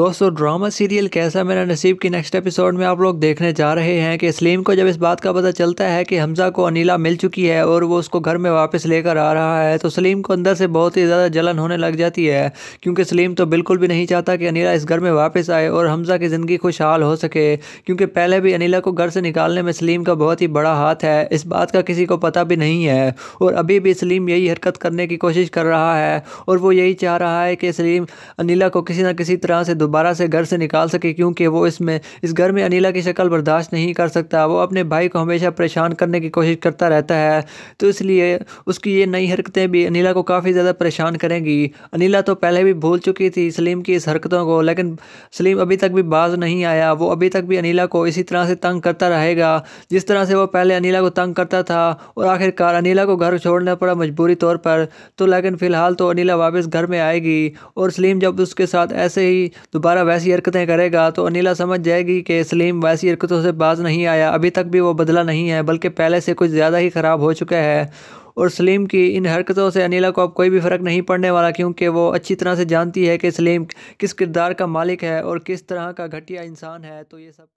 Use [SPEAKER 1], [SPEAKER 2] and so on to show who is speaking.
[SPEAKER 1] दोस्तों drama serial कैसा मेरा नसीब की नेक्स्ट एपिसोड में आप लोग देखने जा रहे हैं कि सलीम को जब इस बात का पता चलता है कि हमज़ा को अनिला मिल चुकी है और वो उसको घर में वापस लेकर आ रहा है तो सलीम को अंदर से बहुत ही ज़्यादा जलन होने लग जाती है क्योंकि सलीम तो बिल्कुल भी नहीं चाहता कि अनिला इस घर में वापस आए और हमज़ा की ज़िंदगी खुशहाल हो सके क्योंकि पहले भी अनिला को घर से निकालने में सलीम का बहुत ही बड़ा हाथ है इस बात का किसी को पता भी नहीं है और अभी भी सलीम यही हरकत करने की कोशिश कर रहा है और वो यही चाह रहा है कि सलीम अनिला को किसी न किसी तरह से दोबारा से घर से निकाल सके क्योंकि वो इसमें इस घर में अनिला की शक्ल बर्दाश्त नहीं कर सकता वो अपने भाई को हमेशा परेशान करने की कोशिश करता रहता है तो इसलिए उसकी ये नई हरकतें भी अनिला को काफ़ी ज़्यादा परेशान करेंगी अनिला तो पहले भी भूल चुकी थी सलीम की इस हरकतों को लेकिन सलीम अभी तक भी बाज नहीं आया वो अभी तक भी अनिला को इसी तरह से तंग करता रहेगा जिस तरह से वो पहले अनिला को तंग करता था और आखिरकार अनिला को घर छोड़ना पड़ा मजबूरी तौर पर तो लेकिन फ़िलहाल तो अनिला वापस घर में आएगी और सलीम जब उसके साथ ऐसे ही दोबारा वैसी हरकतें करेगा तो अनिला समझ जाएगी कि सलीम वैसी हरकतों से बाज नहीं आया अभी तक भी वो बदला नहीं है बल्कि पहले से कुछ ज़्यादा ही ख़राब हो चुका है और सलीम की इन हरकतों से अनिला को अब कोई भी फ़र्क नहीं पड़ने वाला क्योंकि वो अच्छी तरह से जानती है कि सलीम किस किरदार का मालिक है और किस तरह का घटिया इंसान है तो ये सब